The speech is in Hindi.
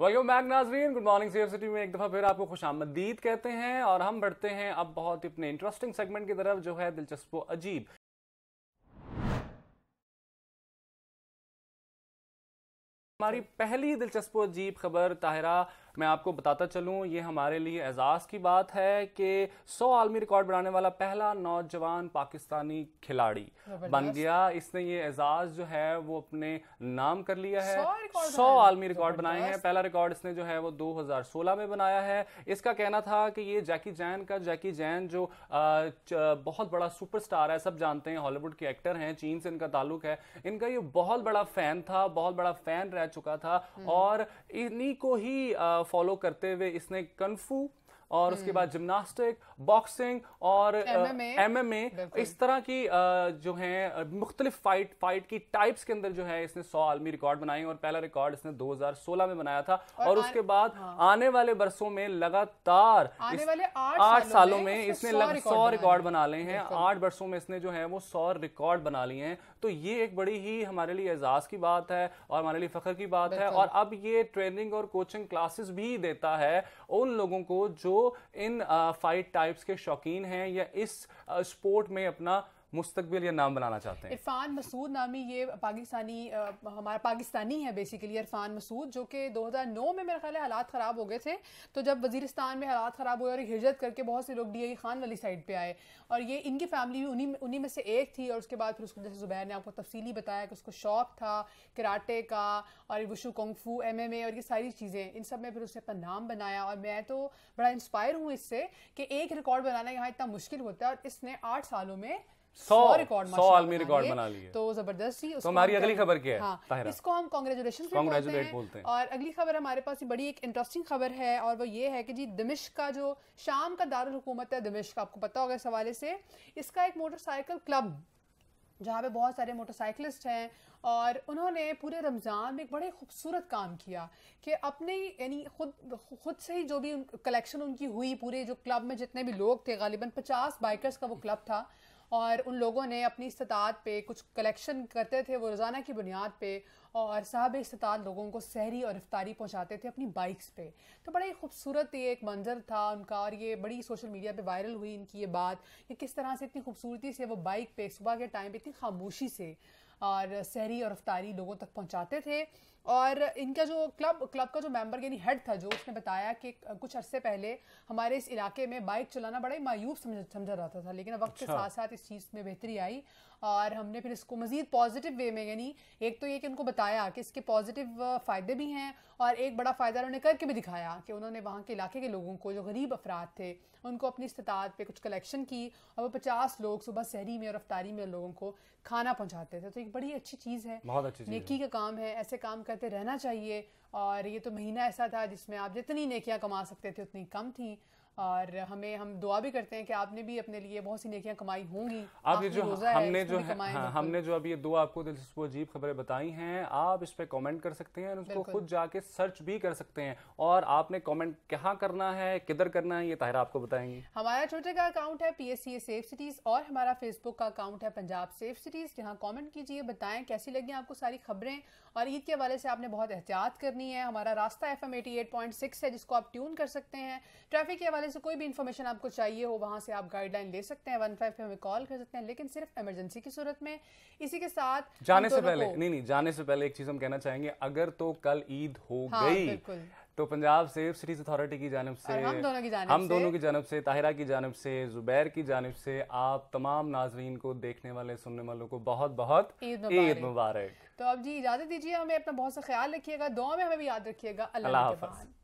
वेलकम बैक नाजरीन गुड मॉर्निंग सी सिटी में एक दफ़ा फिर आपको खुश आमदीद कहते हैं और हम बढ़ते हैं अब बहुत ही अपने इंटरेस्टिंग सेगमेंट की तरफ जो है दिलचस्प अजीब हमारी पहली दिलचस्प अजीब खबर ताहिरा मैं आपको बताता चलूँ ये हमारे लिए एजाज़ की बात है कि सौ आलमी रिकॉर्ड बनाने वाला पहला नौजवान पाकिस्तानी खिलाड़ी बन गया इसने ये एजाज़ जो है वो अपने नाम कर लिया है सौ आलमी रिकॉर्ड बनाए हैं पहला रिकॉर्ड इसने जो है वो 2016 में बनाया है इसका कहना था कि ये जैकी जैन का जैकी जैन जो बहुत बड़ा सुपरस्टार है सब जानते हैं हॉलीवुड के एक्टर हैं चीन से इनका ताल्लुक है इनका ये बहुत बड़ा फैन था बहुत बड़ा फैन रह चुका था हम्म। और इन्हीं को ही फॉलो करते हुए इसने कन्फू और उसके हम्म। बाद जिम्नास्टिक बॉक्सिंग और एमएमए इस तरह की जो है मुख्तलिफ फाइट फाइट की टाइप्स के अंदर जो है इसने सौ आलमी रिकॉर्ड बनाए और पहला रिकॉर्ड इसने 2016 में बनाया था और, और उसके बाद हाँ। आने वाले बरसों में लगातार आठ सालों में, इसने सौ रिकॉर्ड बना ले हैं आठ बरसों में इसने जो है वो सौ रिकॉर्ड बना लिए हैं तो ये एक बड़ी ही हमारे लिए एजाज की बात है और हमारे लिए फख्र की बात है और अब ये ट्रेनिंग और कोचिंग क्लासेस भी देता है उन लोगों को जो इन फाइट टाइप्स के शौकीन हैं या इस स्पोर्ट में अपना मुस्तबिल या नाम बनाना चाहते हैं इरफान मसूद नामी ये पाकिस्तानी हमारा पाकिस्तानी है बेसिकली इरफान मसूद जो कि 2009 में मेरे ख्याल हालात ख़राब हो गए थे तो जब वजीरस्तान में हालात ख़राब हुए और हिजरत करके बहुत से लोग डी आई खान वाली साइड पर आए और ये इनकी फैमिली भी उन्हीं उन्हीं में से एक थी और उसके बाद फिर उसको जैसे जुबैर ने आपको तफसीली बताया कि उसको शौक था कराटे का और wushu kung fu M M A और ये सारी चीज़ें इन सब में फिर उसने अपना नाम बनाया और मैं तो बड़ा इंस्पायर हूँ इससे कि एक रिकॉर्ड बनाना यहाँ इतना मुश्किल होता है और इसने आठ सालों में सौ रिकॉर्ड सौ आलमी रिकॉर्ड बना लिए तो जबरदस्ती तो हमारी अगली खबर क्या है हाँ, इसको हम कॉन्ग्रेचुलेशन कॉन्ग्रेचुलेट बोलते हैं और अगली खबर हमारे पास बड़ी एक इंटरेस्टिंग खबर है और वो ये है कि जी दमिश का जो शाम का दारुल हुकूमत है दमिश का आपको पता होगा इस हवाले से इसका एक मोटरसाइकिल क्लब जहाँ पे बहुत सारे मोटरसाइकिलिस्ट हैं और उन्होंने पूरे रमज़ान में एक बड़े खूबसूरत काम किया कि अपने यानी खुद खुद से ही जो भी कलेक्शन उनकी हुई पूरे जो क्लब में जितने भी लोग थे गालिबा पचास बाइकर्स का वो क्लब था और उन लोगों ने अपनी इस्तात पे कुछ कलेक्शन करते थे वो रोज़ाना की बुनियाद पे और साहब इस्तात लोगों को सहरी और रफ्तारी पहुंचाते थे अपनी बाइक्स पे तो बड़ा ही खूबसूरत ये एक मंजर था उनका और ये बड़ी सोशल मीडिया पे वायरल हुई इनकी ये बात कि किस तरह से इतनी खूबसूरती से वो बाइक पे सुबह के टाइम पे इतनी खामोशी से और सहरी और रफ्तारी लोगों तक पहुंचाते थे और इनका जो क्लब क्लब का जो मेंबर यानी हेड था जो उसने बताया कि कुछ अरसे पहले हमारे इस इलाके में बाइक चलाना बड़ा ही मायूब समझा समझा जाता था लेकिन वक्त अच्छा। के साथ साथ इस चीज़ में बेहतरी आई और हमने फिर इसको मज़ीद पॉजिटिव वे में यानी एक तो ये कि उनको बताया कि इसके पॉजिटिव फ़ायदे भी हैं और एक बड़ा फ़ायदा उन्होंने करके भी दिखाया कि उन्होंने वहाँ के इलाके के लोगों को जो गरीब अफराद थे उनको अपनी इस्तात पर कुछ कलेक्शन की और वो पचास लोग सुबह शहरी में और रफ्तारी में लोगों को खाना पहुँचाते थे तो एक बड़ी अच्छी चीज़ है बहुत अच्छी नेकी का काम है ऐसे काम करते रहना चाहिए और ये तो महीना ऐसा था जिसमें आप जितनी नेकियाँ कमा सकते थे उतनी कम थी और हमें हम दुआ भी करते हैं कि आपने भी अपने लिए बहुत सी नेकियां कमाई होंगी आप ये जो हमने जो है, हाँ, हमने जो अभी ये दो आपको दिलचस्प अजीब खबरें बताई हैं आप इस पर कमेंट कर सकते हैं उसको खुद जाके सर्च भी कर सकते हैं और आपने कमेंट कहाँ करना है किधर करना है ये ताहिर आपको बताएंगे हमारा ट्विटर का अकाउंट है पी एस सेफ सिटीज और हमारा फेसबुक का अकाउंट है पंजाब सेफ सिटीज जहाँ कॉमेंट कीजिए बताएं कैसी लगी आपको सारी खबरें और ईद के हवाले से आपने बहुत एहतियात करनी है हमारा रास्ता F M eighty eight point six है जिसको आप ट्यून कर सकते हैं ट्रैफिक के हवाले हवाले से कोई भी इन्फॉर्मेशन आपको चाहिए हो वहाँ से आप गाइडलाइन ले सकते हैं वन फाइव पे हमें कॉल कर सकते हैं लेकिन सिर्फ इमरजेंसी की सूरत में इसी के साथ जाने से पहले नहीं नहीं जाने से पहले एक चीज हम कहना चाहेंगे अगर तो कल ईद हो हाँ, गई तो पंजाब सेफ सिटीज अथॉरिटी की जानब से हम दोनों की जानब हम दोनों की जानब से ताहिरा की जानब से जुबैर की जानब से आप तमाम नाजरीन को देखने वाले सुनने वालों को बहुत बहुत ईद मुबारक तो अब जी इजाजत दीजिए हमें अपना बहुत सा ख्याल रखिएगा दुआ में हमें भी याद रखिएगा अल्लाह हाफिज़